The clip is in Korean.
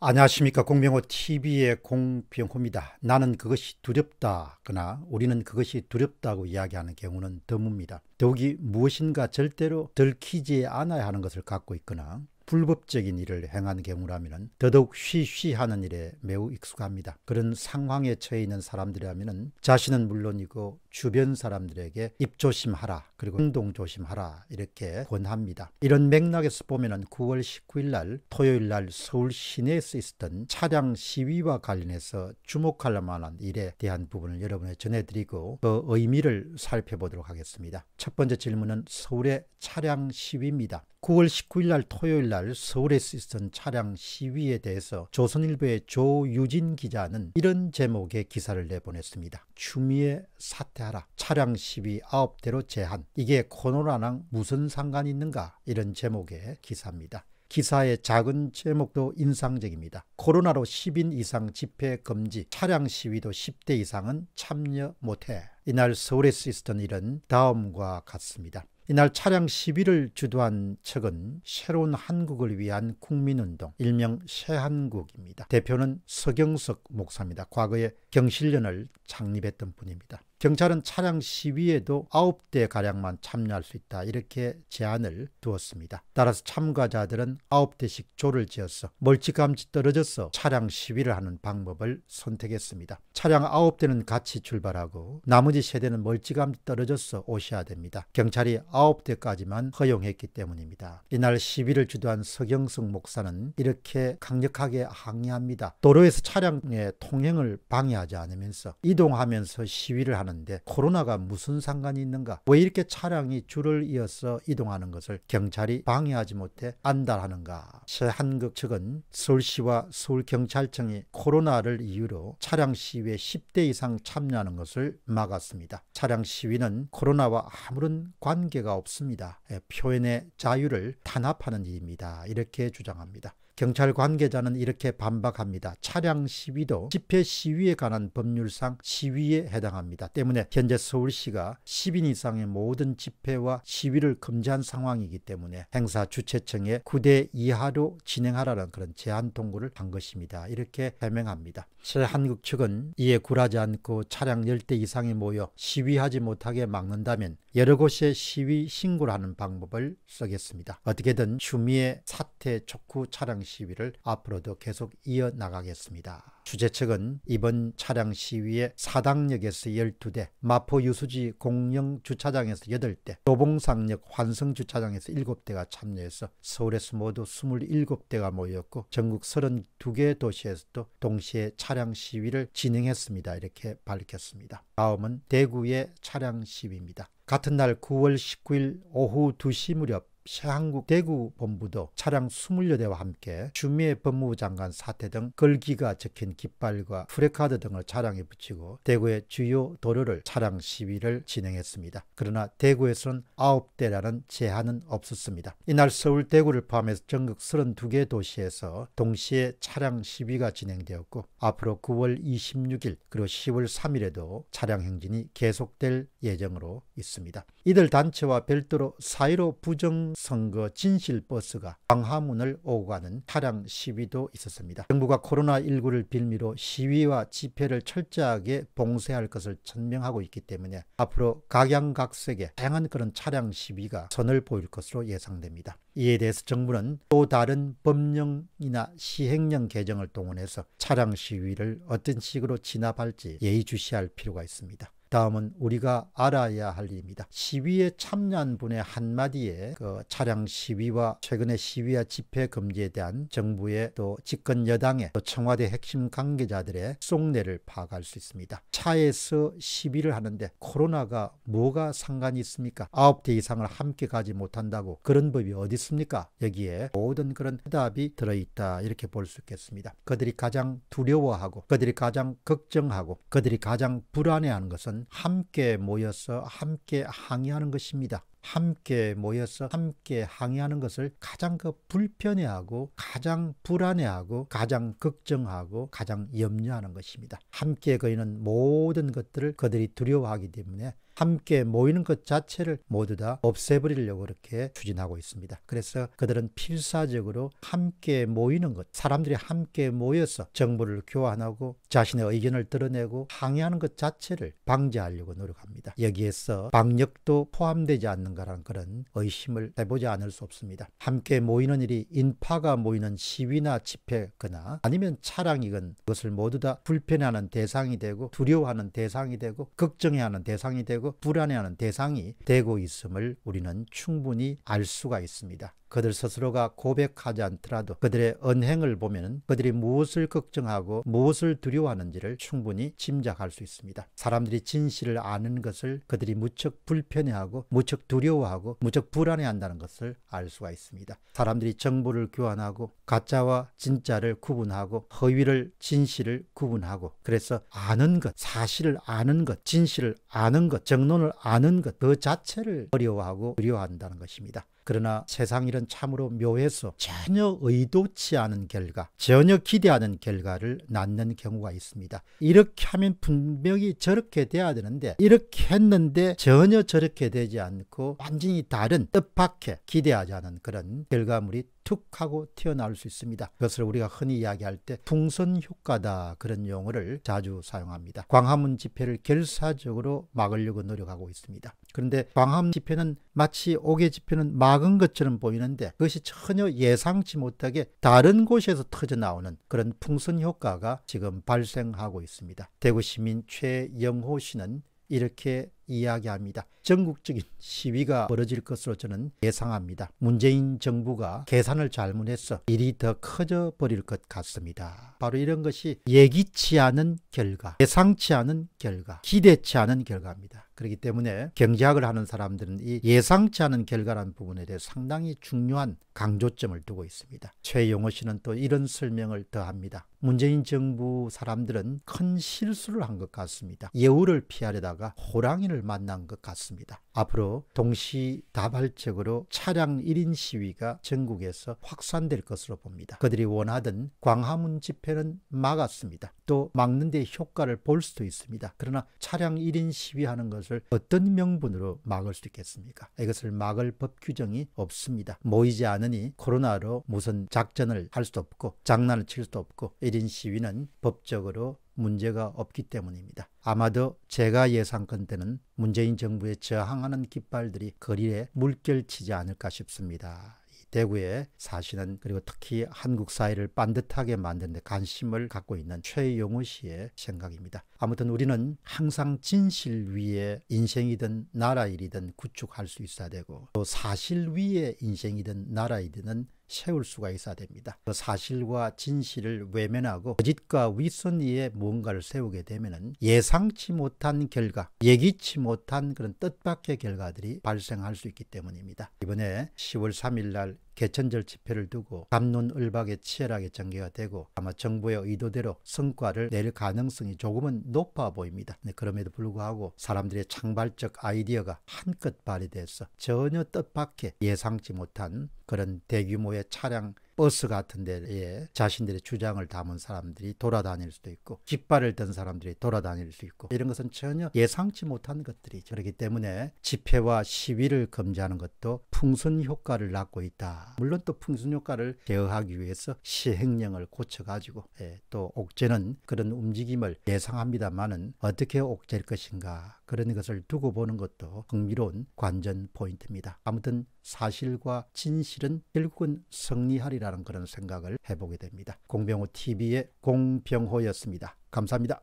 안녕하십니까 공병호 TV의 공병호입니다. 나는 그것이 두렵다거나 우리는 그것이 두렵다고 이야기하는 경우는 드뭅니다. 더욱이 무엇인가 절대로 들키지 않아야 하는 것을 갖고 있거나 불법적인 일을 행한 경우라면 더더욱 쉬쉬하는 일에 매우 익숙합니다. 그런 상황에 처해 있는 사람들이라면 자신은 물론이고 주변 사람들에게 입조심하라 그리고 운동조심하라 이렇게 권합니다. 이런 맥락에서 보면 9월 19일 날 토요일 날 서울 시내에서 있었던 차량 시위와 관련해서 주목할 만한 일에 대한 부분을 여러분에 전해드리고 그 의미를 살펴보도록 하겠습니다. 첫 번째 질문은 서울의 차량 시위입니다. 9월 19일 날 토요일 날 서울에서 있었던 차량 시위에 대해서 조선일보의 조유진 기자는 이런 제목의 기사를 내보냈습니다. 추미애 사퇴하라. 차량 시위 9대로 제한. 이게 코로나랑 무슨 상관이 있는가? 이런 제목의 기사입니다. 기사의 작은 제목도 인상적입니다. 코로나로 10인 이상 집회 금지, 차량 시위도 10대 이상은 참여 못해. 이날 서울에서 있었던 일은 다음과 같습니다. 이날 차량 시위를 주도한 측은 새로운 한국을 위한 국민운동, 일명 새한국입니다. 대표는 서경석 목사입니다. 과거에 경실련을 창립했던 분입니다. 경찰은 차량 시위에도 9대 가량만 참여할 수 있다 이렇게 제안을 두었습니다. 따라서 참가자들은 9대씩 조를 지어서 멀찌감치 떨어져서 차량 시위를 하는 방법을 선택했습니다. 차량 9대는 같이 출발하고 나머지 세대는 멀찌감치 떨어져서 오셔야 됩니다. 경찰이 9대까지만 허용했기 때문입니다. 이날 시위를 주도한 서경승 목사는 이렇게 강력하게 항의합니다. 도로에서 차량의 통행을 방해하지 않으면서 이동하면서 시위를 하는 하는데 코로나가 무슨 상관이 있는가? 왜 이렇게 차량이 줄을 이어서 이동하는 것을 경찰이 방해하지 못해 안달하는가? 새한극 측은 서울시와 서울경찰청이 코로나를 이유로 차량 시위에 10대 이상 참여하는 것을 막았습니다. 차량 시위는 코로나와 아무런 관계가 없습니다. 예, 표현의 자유를 탄압하는 일입니다. 이렇게 주장합니다. 경찰 관계자는 이렇게 반박합니다. 차량 시위도 집회 시위에 관한 법률상 시위에 해당합니다. 때문에 현재 서울시가 10인 이상의 모든 집회와 시위를 금지한 상황이기 때문에 행사 주최청에 9대 이하로 진행하라는 그런 제한 통고를 한 것입니다. 이렇게 해명합니다. 새한국 측은 이에 굴하지 않고 차량 10대 이상이 모여 시위하지 못하게 막는다면 여러 곳에 시위 신고를 하는 방법을 쓰겠습니다. 어떻게든 추미애 사태 촉구 차량 시위를 앞으로도 계속 이어나가겠습니다. 주재측은 이번 차량 시위에 사당역에서 12대, 마포 유수지 공영 주차장에서 8대, 도봉상역 환승 주차장에서 7대가 참여해서 서울에서 모두 27대가 모였고 전국 32개 도시에서도 동시에 차량 시위를 진행했습니다. 이렇게 밝혔습니다. 다음은 대구의 차량 시위입니다. 같은 날 9월 19일 오후 2시 무렵 한국 대구 본부도 차량 20여대와 함께 주미의 법무부 장관 사태 등걸기가 적힌 깃발과 프레카드 등을 차량에 붙이고 대구의 주요 도로를 차량 시위를 진행했습니다. 그러나 대구에서는 9대라는 제한은 없었습니다. 이날 서울 대구를 포함해서 전국 32개 도시에서 동시에 차량 시위가 진행되었고 앞으로 9월 26일 그리고 10월 3일에도 차량 행진이 계속될 예정으로 있습니다. 이들 단체와 별도로 사이로 부정 선거 진실버스가 광화문을 오고 가는 차량 시위도 있었습니다. 정부가 코로나19를 빌미로 시위와 집회를 철저하게 봉쇄할 것을 천명하고 있기 때문에 앞으로 각양각색의 다양한 그런 차량 시위가 선을 보일 것으로 예상됩니다. 이에 대해서 정부는 또 다른 법령이나 시행령 개정을 동원해서 차량 시위를 어떤 식으로 진압할지 예의주시할 필요가 있습니다. 다음은 우리가 알아야 할 일입니다. 시위에 참여한 분의 한마디에 그 차량 시위와 최근의 시위와 집회 금지에 대한 정부의 또 집권 여당의 또 청와대 핵심 관계자들의 속내를 파악할 수 있습니다. 차에서 시위를 하는데 코로나가 뭐가 상관이 있습니까? 아홉 대 이상을 함께 가지 못한다고 그런 법이 어디 있습니까? 여기에 모든 그런 해답이 들어있다 이렇게 볼 수 있겠습니다. 그들이 가장 두려워하고 그들이 가장 걱정하고 그들이 가장 불안해하는 것은 것은 함께 모여서 함께 항의하는 것입니다. 함께 모여서 함께 항의하는 것을 가장 그 불편해하고 가장 불안해하고 가장 걱정하고 가장 염려하는 것입니다. 함께 거리는 모든 것들을 그들이 두려워하기 때문에 함께 모이는 것 자체를 모두 다 없애버리려고 그렇게 추진하고 있습니다. 그래서 그들은 필사적으로 함께 모이는 것, 사람들이 함께 모여서 정보를 교환하고 자신의 의견을 드러내고 항의하는 것 자체를 방지하려고 노력합니다. 여기에서 방역도 포함되지 않는가라는 그런 의심을 해보지 않을 수 없습니다. 함께 모이는 일이 인파가 모이는 시위나 집회거나 아니면 차량이건 그것을 모두 다 불편해하는 대상이 되고 두려워하는 대상이 되고 걱정해하는 대상이 되고 그고 불안해하는 대상이 되고 있음을 우리는 충분히 알 수가 있습니다. 그들 스스로가 고백하지 않더라도 그들의 언행을 보면 그들이 무엇을 걱정하고 무엇을 두려워하는지를 충분히 짐작할 수 있습니다. 사람들이 진실을 아는 것을 그들이 무척 불편해하고 무척 두려워하고 무척 불안해한다는 것을 알 수가 있습니다. 사람들이 정보를 교환하고 가짜와 진짜를 구분하고 허위를 진실을 구분하고 그래서 아는 것, 사실을 아는 것, 진실을 아는 것, 정 경론을 아는 것, 그 자체를 어려워하고 두려워한다는 것입니다. 그러나 세상 일은 참으로 묘해서 전혀 의도치 않은 결과, 전혀 기대하는 결과를 낳는 경우가 있습니다. 이렇게 하면 분명히 저렇게 돼야 되는데 이렇게 했는데 전혀 저렇게 되지 않고 완전히 다른 뜻밖의 기대하지 않은 그런 결과물이 툭 하고 튀어나올 수 있습니다. 그것을 우리가 흔히 이야기할 때 풍선 효과다 그런 용어를 자주 사용합니다. 광화문 집회를 결사적으로 막으려고 노력하고 있습니다. 그런데 광함 지표는 마치 옥의 지표는 막은 것처럼 보이는데 그것이 전혀 예상치 못하게 다른 곳에서 터져 나오는 그런 풍선 효과가 지금 발생하고 있습니다. 대구 시민 최영호 씨는 이렇게 이야기합니다. 전국적인 시위가 벌어질 것으로 저는 예상합니다. 문재인 정부가 계산을 잘못해서 일이 더 커져 버릴 것 같습니다. 바로 이런 것이 예기치 않은 결과, 예상치 않은 결과, 기대치 않은 결과입니다. 그렇기 때문에 경제학을 하는 사람들은 이 예상치 않은 결과라는 부분에 대해 상당히 중요한 강조점을 두고 있습니다. 최용호 씨는 또 이런 설명을 더합니다. 문재인 정부 사람들은 큰 실수를 한 것 같습니다. 여우를 피하려다가 호랑이를 만난 것 같습니다. 앞으로 동시다발적으로 차량 1인 시위가 전국에서 확산될 것으로 봅니다. 그들이 원하던 광화문 집회는 막았습니다. 또 막는 데 효과를 볼 수도 있습니다. 그러나 차량 1인 시위하는 것은 것을 어떤 명분으로 막을 수 있겠습니까? 이것을 막을 법 규정이 없습니다. 모이지 않으니 코로나로 무슨 작전을 할 수도 없고 장난을 칠 수도 없고 1인 시위는 법적으로 문제가 없기 때문입니다. 아마도 제가 예상컨대는 문재인 정부에 저항하는 깃발들이 거리에 물결치지 않을까 싶습니다. 대구에 사실은 그리고 특히 한국 사회를 반듯하게 만드는 데 관심을 갖고 있는 최용호 씨의 생각입니다. 아무튼 우리는 항상 진실 위에 인생이든 나라 일이든 구축할 수 있어야 되고 또 사실 위에 인생이든 나라 일이든 세울 수가 있어야 됩니다. 사실과 진실을 외면하고 거짓과 윗선위에 뭔가를 세우게 되면 예상치 못한 결과, 예기치 못한 그런 뜻밖의 결과들이 발생할 수 있기 때문입니다. 이번에 10월 3일 날 개천절 집회를 두고 감론을박에 치열하게 전개가 되고 아마 정부의 의도대로 성과를 낼 가능성이 조금은 높아 보입니다. 그럼에도 불구하고 사람들의 창발적 아이디어가 한껏 발휘돼서 전혀 뜻밖의 예상치 못한 그런 대규모의 차량 버스 같은 데에 자신들의 주장을 담은 사람들이 돌아다닐 수도 있고 깃발을 든 사람들이 돌아다닐 수 있고 이런 것은 전혀 예상치 못한 것들이죠. 그렇기 때문에 집회와 시위를 금지하는 것도 풍선 효과를 낳고 있다. 물론 또 풍선 효과를 제어하기 위해서 시행령을 고쳐가지고 예, 또 옥죄는 그런 움직임을 예상합니다만은 어떻게 옥죄일 것인가 그런 것을 두고 보는 것도 흥미로운 관전 포인트입니다. 아무튼 사실과 진실은 결국은 승리하리라 라는 그런 생각을 해보게 됩니다. 공병호 TV의 공병호였습니다. 감사합니다.